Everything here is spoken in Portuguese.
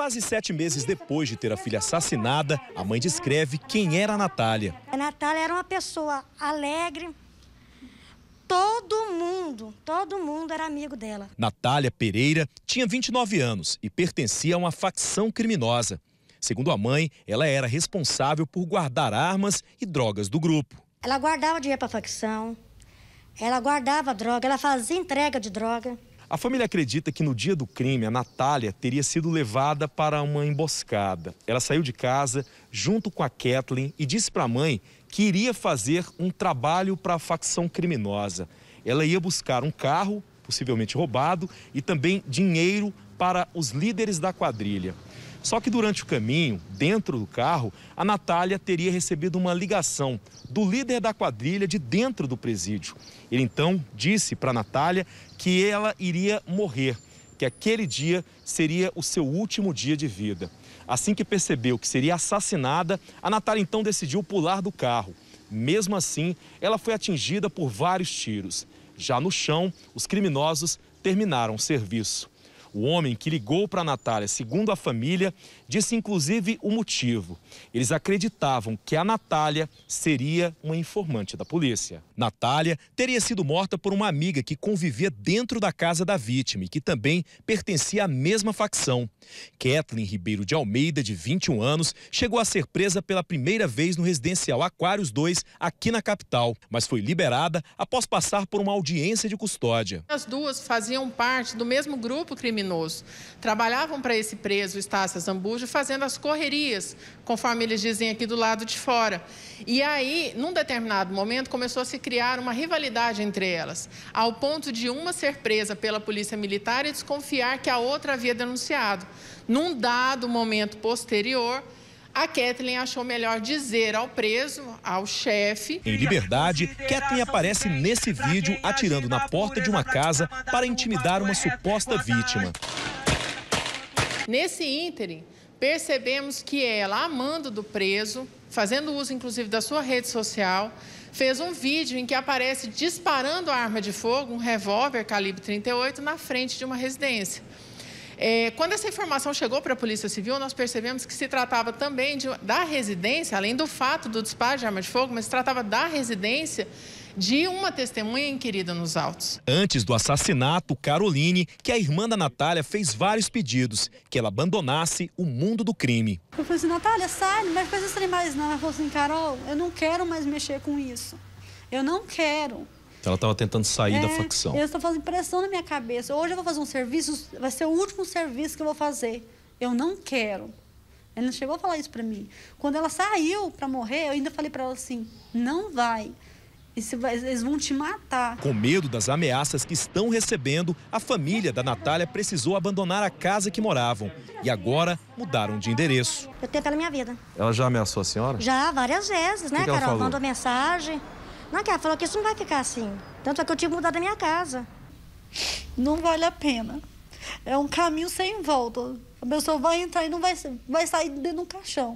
Quase sete meses depois de ter a filha assassinada, a mãe descreve quem era a Natália. A Natália era uma pessoa alegre. Todo mundo, todo mundo era amigo dela. Natália Pereira tinha 29 anos e pertencia a uma facção criminosa. Segundo a mãe, ela era responsável por guardar armas e drogas do grupo. Ela guardava dinheiro para a facção, ela guardava droga, ela fazia entrega de droga. A família acredita que no dia do crime, a Natália teria sido levada para uma emboscada. Ela saiu de casa junto com a Kathleen e disse para a mãe que iria fazer um trabalho para a facção criminosa. Ela ia buscar um carro, possivelmente roubado, e também dinheiro para os líderes da quadrilha. Só que durante o caminho, dentro do carro, a Natália teria recebido uma ligação do líder da quadrilha de dentro do presídio. Ele então disse para Natália que ela iria morrer, que aquele dia seria o seu último dia de vida. Assim que percebeu que seria assassinada, a Natália então decidiu pular do carro. Mesmo assim, ela foi atingida por vários tiros. Já no chão, os criminosos terminaram o serviço. O homem que ligou para Natália, segundo a família, disse inclusive o motivo. Eles acreditavam que a Natália seria uma informante da polícia. Natália teria sido morta por uma amiga que convivia dentro da casa da vítima e que também pertencia à mesma facção. Kathleen Ribeiro de Almeida, de 21 anos, chegou a ser presa pela primeira vez no residencial Aquários 2, aqui na capital, mas foi liberada após passar por uma audiência de custódia. As duas faziam parte do mesmo grupo criminoso criminoso. Trabalhavam para esse preso, Estácio Zambujo, fazendo as correrias, conforme eles dizem aqui do lado de fora. E aí, num determinado momento, começou a se criar uma rivalidade entre elas, ao ponto de uma ser presa pela polícia militar e desconfiar que a outra havia denunciado. Num dado momento posterior, a Kathleen achou melhor dizer ao preso, ao chefe. Em liberdade, Kathleen aparece nesse vídeo atirando na porta de uma casa para intimidar uma suposta vítima. Nesse ínterim, percebemos que ela, amando do preso, fazendo uso inclusive da sua rede social, fez um vídeo em que aparece disparando a arma de fogo, um revólver calibre 38, na frente de uma residência. É, quando essa informação chegou para a Polícia Civil, nós percebemos que se tratava também de, da residência, além do fato do disparo de arma de fogo, mas se tratava da residência de uma testemunha inquirida nos autos. Antes do assassinato, Caroline, que é a irmã da Natália, fez vários pedidos, que ela abandonasse o mundo do crime. Eu falei assim, Natália, sai, não vai fazer isso mais não. Ela falou assim, Carol, eu não quero mais mexer com isso. Eu não quero. Ela estava tentando sair é, da facção. Eu estou tá fazendo pressão na minha cabeça. Hoje eu vou fazer um serviço, vai ser o último serviço que eu vou fazer. Eu não quero. Ela não chegou a falar isso para mim. Quando ela saiu para morrer, eu ainda falei para ela assim: não vai. Eles vão te matar. Com medo das ameaças que estão recebendo, a família da Natália precisou abandonar a casa que moravam. E agora mudaram de endereço. Eu tenho pela minha vida. Ela já ameaçou a senhora? Já, várias vezes, né, que que Carol? Falou? Mandou mensagem. Não, ela falou que isso não vai ficar assim. Tanto é que eu tive que mudar da minha casa. Não vale a pena. É um caminho sem volta. A pessoa vai entrar e não vai, vai sair dentro de um caixão.